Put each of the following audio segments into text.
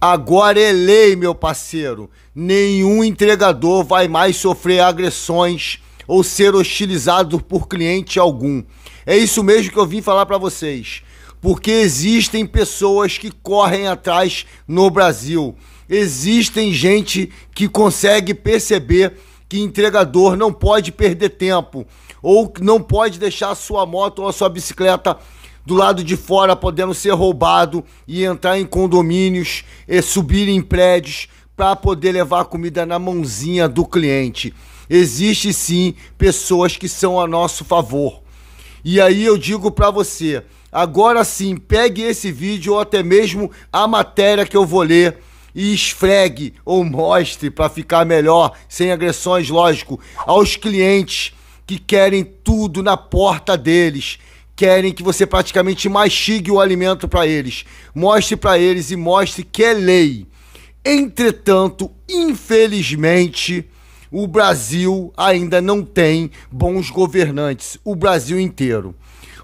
Agora é lei, meu parceiro. Nenhum entregador vai mais sofrer agressões ou ser hostilizado por cliente algum. É isso mesmo que eu vim falar para vocês. Porque existem pessoas que correm atrás no Brasil. Existem gente que consegue perceber que entregador não pode perder tempo ou não pode deixar sua moto ou a sua bicicleta do lado de fora podendo ser roubado e entrar em condomínios e subir em prédios para poder levar comida na mãozinha do cliente. Existe sim pessoas que são a nosso favor. E aí eu digo para você, agora sim, pegue esse vídeo ou até mesmo a matéria que eu vou ler e esfregue ou mostre para ficar melhor, sem agressões, lógico, aos clientes que querem tudo na porta deles querem que você praticamente mastigue o alimento para eles. Mostre para eles e mostre que é lei. Entretanto, infelizmente, o Brasil ainda não tem bons governantes, o Brasil inteiro.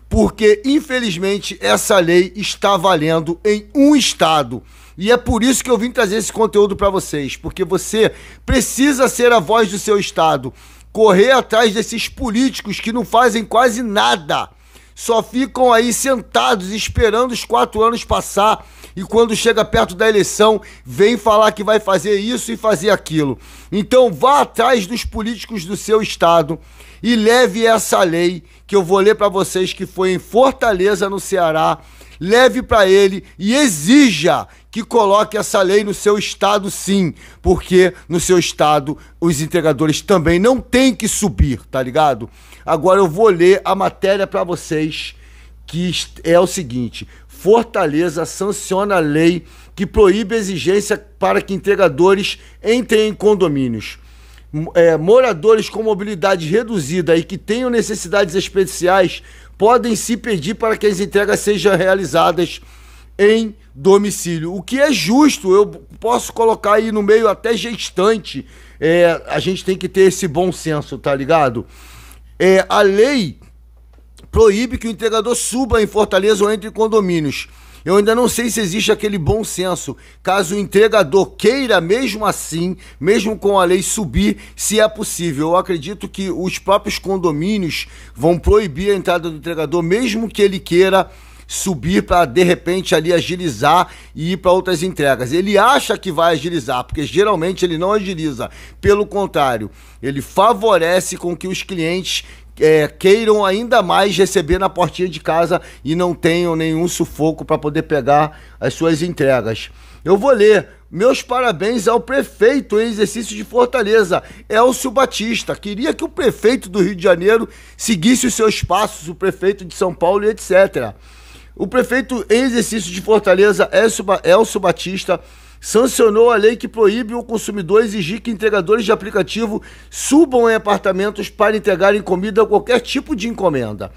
Porque, infelizmente, essa lei está valendo em um estado. E é por isso que eu vim trazer esse conteúdo para vocês, porque você precisa ser a voz do seu estado, correr atrás desses políticos que não fazem quase nada só ficam aí sentados esperando os quatro anos passar e quando chega perto da eleição vem falar que vai fazer isso e fazer aquilo. Então vá atrás dos políticos do seu estado e leve essa lei que eu vou ler para vocês que foi em Fortaleza, no Ceará, leve para ele e exija que coloque essa lei no seu estado, sim, porque no seu estado os entregadores também não têm que subir, tá ligado? Agora eu vou ler a matéria para vocês que é o seguinte: Fortaleza sanciona a lei que proíbe a exigência para que entregadores entrem em condomínios. É, moradores com mobilidade reduzida e que tenham necessidades especiais podem se pedir para que as entregas sejam realizadas em domicílio. O que é justo, eu posso colocar aí no meio até gestante. É, a gente tem que ter esse bom senso, tá ligado? É, a lei proíbe que o entregador suba em Fortaleza ou entre em condomínios. Eu ainda não sei se existe aquele bom senso, caso o entregador queira, mesmo assim, mesmo com a lei, subir, se é possível. Eu acredito que os próprios condomínios vão proibir a entrada do entregador, mesmo que ele queira subir para de repente ali agilizar e ir para outras entregas. Ele acha que vai agilizar, porque geralmente ele não agiliza. Pelo contrário, ele favorece com que os clientes é, queiram ainda mais receber na portinha de casa e não tenham nenhum sufoco para poder pegar as suas entregas. Eu vou ler. Meus parabéns ao prefeito em exercício de Fortaleza, Elcio Batista. Queria que o prefeito do Rio de Janeiro seguisse os seus passos, o prefeito de São Paulo e etc. O prefeito em exercício de Fortaleza, Elcio Batista, sancionou a lei que proíbe o consumidor exigir que entregadores de aplicativo subam em apartamentos para entregarem comida a qualquer tipo de encomenda.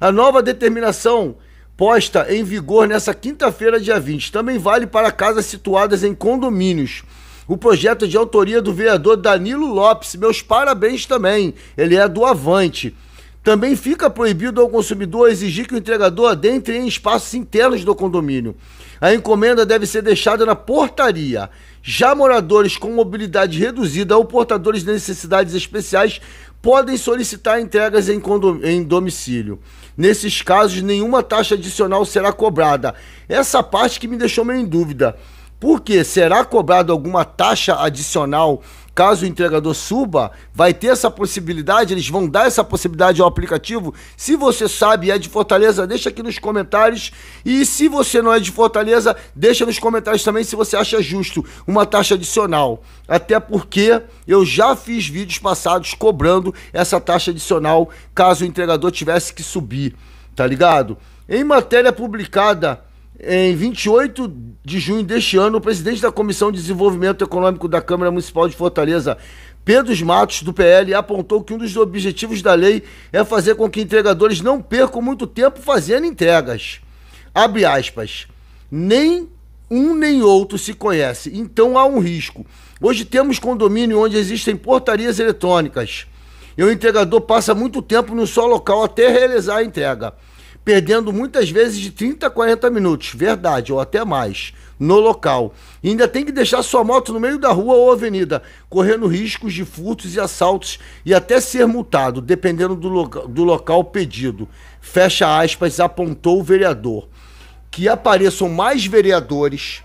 A nova determinação posta em vigor nesta quinta-feira, dia 20, também vale para casas situadas em condomínios. O projeto é de autoria do vereador Danilo Lopes, meus parabéns também, ele é do Avante. Também fica proibido ao consumidor exigir que o entregador adentre em espaços internos do condomínio. A encomenda deve ser deixada na portaria. Já moradores com mobilidade reduzida ou portadores de necessidades especiais podem solicitar entregas em, em domicílio. Nesses casos, nenhuma taxa adicional será cobrada. Essa parte que me deixou meio em dúvida. Por quê? Será cobrado alguma taxa adicional Caso o entregador suba, vai ter essa possibilidade, eles vão dar essa possibilidade ao aplicativo. Se você sabe e é de Fortaleza, deixa aqui nos comentários. E se você não é de Fortaleza, deixa nos comentários também se você acha justo uma taxa adicional. Até porque eu já fiz vídeos passados cobrando essa taxa adicional caso o entregador tivesse que subir, tá ligado? Em matéria publicada em 28 de junho deste ano, o presidente da Comissão de Desenvolvimento Econômico da Câmara Municipal de Fortaleza, Pedro Matos, do PL, apontou que um dos objetivos da lei é fazer com que entregadores não percam muito tempo fazendo entregas. Abre aspas. Nem um nem outro se conhece, então há um risco. Hoje temos condomínio onde existem portarias eletrônicas e o entregador passa muito tempo no só local até realizar a entrega perdendo muitas vezes de 30 a 40 minutos, verdade, ou até mais, no local. E ainda tem que deixar sua moto no meio da rua ou avenida, correndo riscos de furtos e assaltos e até ser multado, dependendo do, do local pedido. Fecha aspas, apontou o vereador. Que apareçam mais vereadores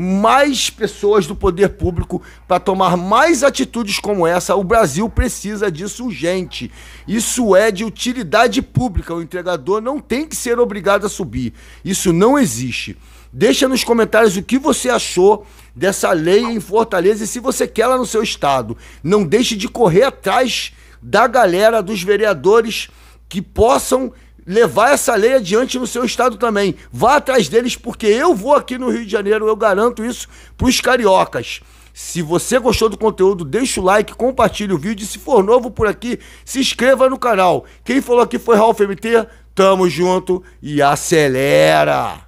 mais pessoas do poder público para tomar mais atitudes como essa. O Brasil precisa disso urgente. Isso é de utilidade pública. O entregador não tem que ser obrigado a subir. Isso não existe. Deixa nos comentários o que você achou dessa lei em Fortaleza e se você quer ela no seu estado. Não deixe de correr atrás da galera, dos vereadores que possam levar essa lei adiante no seu estado também. Vá atrás deles, porque eu vou aqui no Rio de Janeiro, eu garanto isso para os cariocas. Se você gostou do conteúdo, deixa o like, compartilha o vídeo e se for novo por aqui, se inscreva no canal. Quem falou aqui foi Ralph MT, tamo junto e acelera!